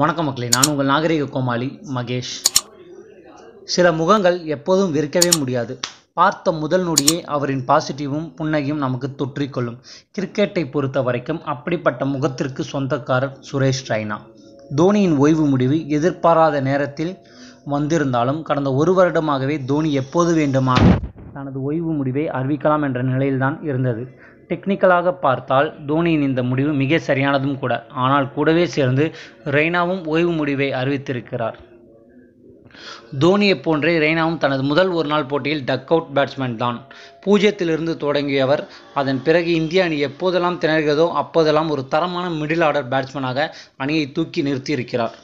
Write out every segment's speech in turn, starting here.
வணக்கம் மக்களே நான் உங்கள் நாகரிக கோமாளி மகேஷ் சில முகங்கள் எப்போதும் விற்கவே முடியாது பார்த்த முதல் நொடியே அவரின் பாசிட்டிவும் புன்னகையும் நமக்கு தொற்றிக்கொள்ளும் கிரிக்கெட்டை பொறுத்த வரைக்கும் அப்படிப்பட்ட முகத்திற்கு சொந்தக்காரர் சுரேஷ் ரெய்னா தோனியின் ஓய்வு முடிவு எதிர்பாராத நேரத்தில் வந்திருந்தாலும் கடந்த ஒரு வருடமாகவே தோனி எப்போது வேண்டுமானால் தனது ஓய்வு முடிவை அறிவிக்கலாம் என்ற நிலையில்தான் இருந்தது டெக்னிக்கலாக பார்த்தால் தோனியின் இந்த முடிவு மிக சரியானதும் கூட ஆனால் கூடவே சேர்ந்து ரெய்னாவும் ஓய்வு முடிவை அறிவித்திருக்கிறார் தோனியைப் போன்றே ரெய்னாவும் தனது முதல் ஒருநாள் போட்டியில் டக் அவுட் பேட்ஸ்மேன் தான் பூஜ்ஜியத்திலிருந்து தொடங்கியவர் அதன் பிறகு இந்திய அணி எப்போதெல்லாம் திணறுகிறதோ அப்போதெல்லாம் ஒரு தரமான மிடில் ஆர்டர் பேட்ஸ்மேனாக அணியை தூக்கி நிறுத்தியிருக்கிறார்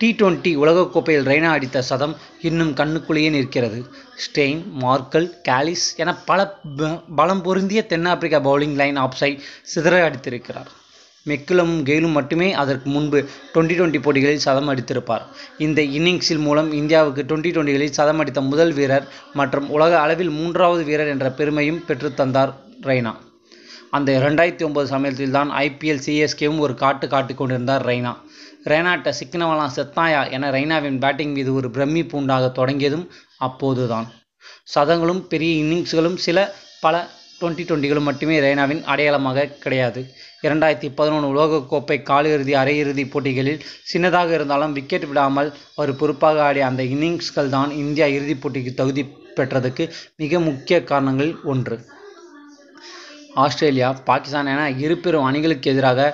டி டுவெண்ட்டி உலகக்கோப்பையில் ரெய்னா அடித்த சதம் இன்னும் கண்ணுக்குள்ளேயே நிற்கிறது ஸ்டெயின் மார்க்கல் கேலிஸ் என பல பலம் பொருந்திய தென்னாப்பிரிக்கா பவுலிங் லைன் ஆப் சைட் சிதற அடித்திருக்கிறார் மெக்கிலும் கெயிலும் மட்டுமே அதற்கு முன்பு டுவெண்ட்டி டுவெண்ட்டி போட்டிகளில் சதம் அடித்திருப்பார் இந்த இன்னிங்ஸில் மூலம் இந்தியாவுக்கு டுவெண்ட்டி டுவெண்ட்டிகளில் சதம் அடித்த முதல் வீரர் மற்றும் உலக அளவில் மூன்றாவது வீரர் என்ற பெருமையும் பெற்றுத்தந்தார் ரெய்னா அந்த ரெண்டாயிரத்தி ஒம்பது சமயத்தில் தான் ஐபிஎல் சிஎஸ்கேவும் ஒரு காட்டு காட்டு கொண்டிருந்தார் ரெய்னா ரெய்னாட்ட சிக்கினவெல்லாம் செத்தாயா என ரெய்னாவின் பேட்டிங் மீது ஒரு பிரம்மி பூண்டாக தொடங்கியதும் அப்போதுதான் சதங்களும் பெரிய இன்னிங்ஸ்களும் சில பல டுவெண்ட்டி டுவெண்ட்டிகளும் மட்டுமே ரெய்னாவின் அடையாளமாக கிடையாது இரண்டாயிரத்தி பதினொன்று உலகக்கோப்பை காலிறுதி அரையிறுதி போட்டிகளில் சின்னதாக இருந்தாலும் விக்கெட் விடாமல் அவர் பொறுப்பாக ஆடிய அந்த இன்னிங்ஸ்கள் தான் இந்தியா இறுதிப் போட்டிக்கு தகுதி பெற்றதுக்கு மிக முக்கிய காரணங்களில் ஒன்று ஆஸ்திரேலியா பாகிஸ்தான் என இரு பெரும் அணிகளுக்கு எதிராக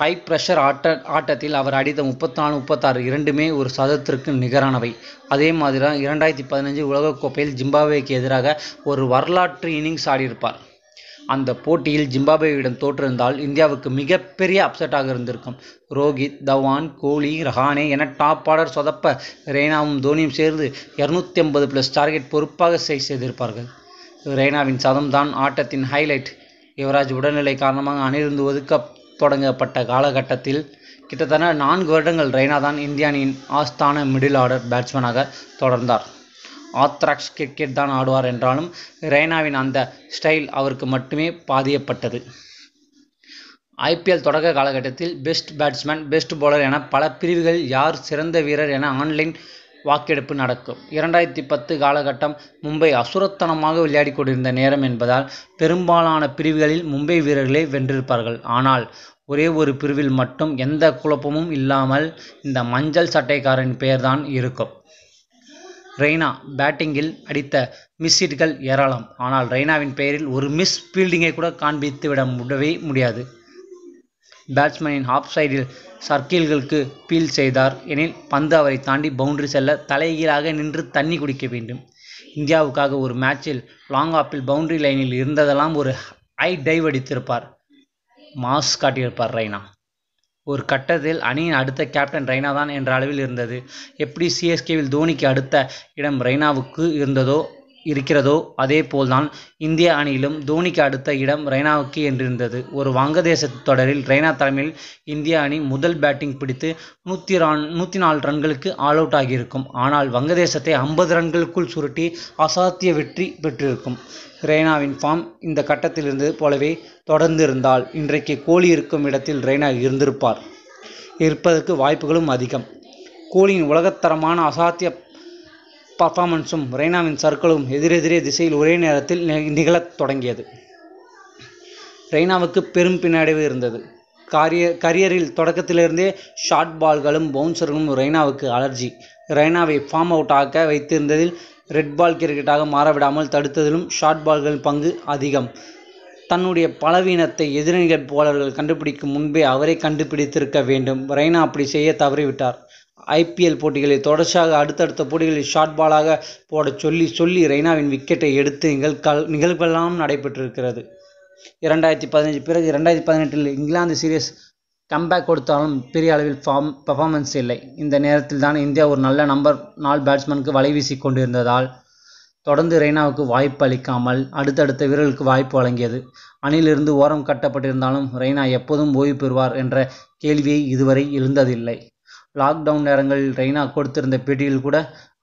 ஹை ப்ரெஷர் ஆட்ட ஆட்டத்தில் அவர் அடித்த முப்பத்தாலு முப்பத்தாறு இரண்டுமே ஒரு சதத்திற்கு நிகரானவை அதே மாதிரி தான் இரண்டாயிரத்தி பதினஞ்சு உலகக்கோப்பையில் ஜிம்பாப்வேக்கு எதிராக ஒரு வரலாற்று இன்னிங்ஸ் ஆடியிருப்பார் அந்த போட்டியில் ஜிம்பாபேவிடம் தோற்றிருந்தால் இந்தியாவுக்கு மிகப்பெரிய அப்செட்டாக இருந்திருக்கும் ரோஹித் தவான் கோலி ரஹானே என டாப் ஆர்டர் சொதப்ப ரெய்னாவும் தோனியும் சேர்ந்து இரநூத்தி ஐம்பது ப்ளஸ் டார்கெட் பொறுப்பாக செய்திருப்பார்கள் ரெய்னாவின் சதம்தான் ஆட்டத்தின் ஹைலைட் யுவராஜ் உடல்நிலை காரணமாக அணிலிருந்து ஒதுக்க தொடங்கப்பட்ட காலகட்டத்தில் கிட்டத்தட்ட நான்கு வருடங்கள் ரெய்னா தான் இந்திய அணியின் ஆஸ்தான மிடில் ஆர்டர் பேட்ஸ்மேனாக தொடர்ந்தார் ஆத்ராக்ஸ் கிரிக்கெட் தான் ஆடுவார் என்றாலும் ரெய்னாவின் அந்த ஸ்டைல் அவருக்கு மட்டுமே பாதியப்பட்டது ஐபிஎல் தொடக்க காலகட்டத்தில் பெஸ்ட் பேட்ஸ்மேன் பெஸ்ட் பவுலர் என பல பிரிவுகள் யார் சிறந்த வீரர் என ஆன்லைன் வாக்கெடுப்பு நடக்கும் இரண்டாயிரத்தி பத்து காலகட்டம் மும்பை அசுரத்தனமாக விளையாடி கொண்டிருந்த நேரம் என்பதால் பெரும்பாலான பிரிவுகளில் மும்பை வீரர்களே வென்றிருப்பார்கள் ஆனால் ஒரே ஒரு பிரிவில் மட்டும் எந்த குழப்பமும் இல்லாமல் இந்த மஞ்சள் சட்டைக்காரன் பெயர்தான் இருக்கும் ரெய்னா பேட்டிங்கில் அடித்த மிஸ் ஹிட்கள் ஏராளம் ஆனால் ரெய்னாவின் பெயரில் ஒரு மிஸ் ஃபீல்டிங்கை கூட காண்பித்து விட முடியவே முடியாது பேட்ஸ்மேனின் ஆஃப் சைடில் சர்க்கிள்களுக்கு பீல் செய்தார் எனில் பந்து அவரை தாண்டி பவுண்டரி செல்ல தலைகீழாக நின்று தண்ணி குடிக்க வேண்டும் இந்தியாவுக்காக ஒரு மேட்சில் லாங் ஆப்பில் பவுண்டரி லைனில் இருந்ததெல்லாம் ஒரு ஹை டைவ் அடித்திருப்பார் மாஸ் காட்டியிருப்பார் ரெய்னா ஒரு கட்டத்தில் அணியின் அடுத்த கேப்டன் ரெய்னா தான் என்ற அளவில் இருந்தது எப்படி சிஎஸ்கேவில் தோனிக்கு அடுத்த இடம் ரெய்னாவுக்கு இருந்ததோ இருக்கிறதோ அதே போல்தான் இந்திய அணியிலும் தோனிக்கு அடுத்த இடம் ரெய்னாவுக்கு என்றிருந்தது ஒரு வங்கதேச தொடரில் ரெய்னா தலைமையில் இந்திய அணி முதல் பேட்டிங் பிடித்து நூற்றி ரன் நூற்றி நாலு ரன்களுக்கு ஆல் அவுட் ஆகியிருக்கும் ஆனால் வங்கதேசத்தை ஐம்பது ரன்களுக்குள் சுருட்டி அசாத்திய வெற்றி பெற்றிருக்கும் ரெய்னாவின் ஃபார்ம் இந்த கட்டத்திலிருந்து போலவே தொடர்ந்து இருந்தால் இன்றைக்கு கோலி இருக்கும் இடத்தில் ரெய்னா இருந்திருப்பார் இருப்பதற்கு வாய்ப்புகளும் அதிகம் கோலியின் உலகத்தரமான அசாத்திய பர்ஃபார்மன்ஸும் ரெய்னாவின் சர்க்கிளும் எதிரெதிரே திசையில் ஒரே நேரத்தில் நிகழத் தொடங்கியது ரெய்னாவுக்கு பெரும் பின்னடைவு இருந்தது காரிய கரியரில் தொடக்கத்திலிருந்தே ஷார்ட் பால்களும் பவுன்சர்களும் ரெய்னாவுக்கு அலர்ஜி ரெய்னாவை ஃபார்ம் அவுட் ஆக்க வைத்திருந்ததில் ரெட் பால் கிரிக்கெட்டாக மாறவிடாமல் தடுத்ததிலும் ஷார்ட் பால்களின் பங்கு அதிகம் தன்னுடைய பலவீனத்தை எதிரணிகள் போலர்கள் கண்டுபிடிக்கும் முன்பே அவரை கண்டுபிடித்திருக்க வேண்டும் ரெய்னா அப்படி செய்ய தவறிவிட்டார் ஐபிஎல் போட்டிகளில் தொடர்ச்சியாக அடுத்தடுத்த போட்டிகளில் ஷார்ட் பாலாக போட சொல்லி சொல்லி ரெய்னாவின் விக்கெட்டை எடுத்து நிகழ்கால் நிகழ்வெல்லாம் நடைபெற்றிருக்கிறது இரண்டாயிரத்தி பதினஞ்சு பிறகு இரண்டாயிரத்தி பதினெட்டில் இங்கிலாந்து சீரியஸ் கம்பேக் கொடுத்தாலும் பெரிய அளவில் ஃபார்ம் பர்ஃபார்மன்ஸ் இல்லை இந்த நேரத்தில் தான் இந்தியா ஒரு நல்ல நம்பர் நாலு பேட்ஸ்மேனுக்கு வலை வீசி கொண்டிருந்ததால் தொடர்ந்து ரெய்னாவுக்கு வாய்ப்பு அளிக்காமல் அடுத்தடுத்த வீரர்களுக்கு வாய்ப்பு வழங்கியது அணிலிருந்து ஓரம் கட்டப்பட்டிருந்தாலும் ரெய்னா எப்போதும் ஓய்வு பெறுவார் என்ற கேள்வியை இதுவரை எழுந்ததில்லை லாக்டவுன் நேரங்களில் ரெய்னா கொடுத்திருந்த பேட்டியில் கூட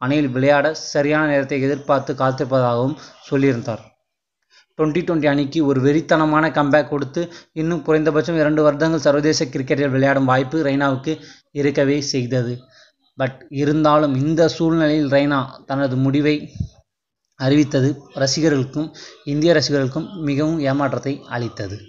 அணியில் விளையாட சரியான நேரத்தை எதிர்பார்த்து காத்திருப்பதாகவும் சொல்லியிருந்தார் டுவெண்ட்டி டுவெண்ட்டி அணிக்கு ஒரு வெறித்தனமான கம்பேக் கொடுத்து இன்னும் குறைந்தபட்சம் இரண்டு வருடங்கள் சர்வதேச கிரிக்கெட்டில் விளையாடும் வாய்ப்பு ரெய்னாவுக்கு இருக்கவே செய்தது பட் இருந்தாலும் இந்த சூழ்நிலையில் ரெய்னா தனது முடிவை அறிவித்தது ரசிகர்களுக்கும் இந்திய ரசிகர்களுக்கும் மிகவும் ஏமாற்றத்தை அளித்தது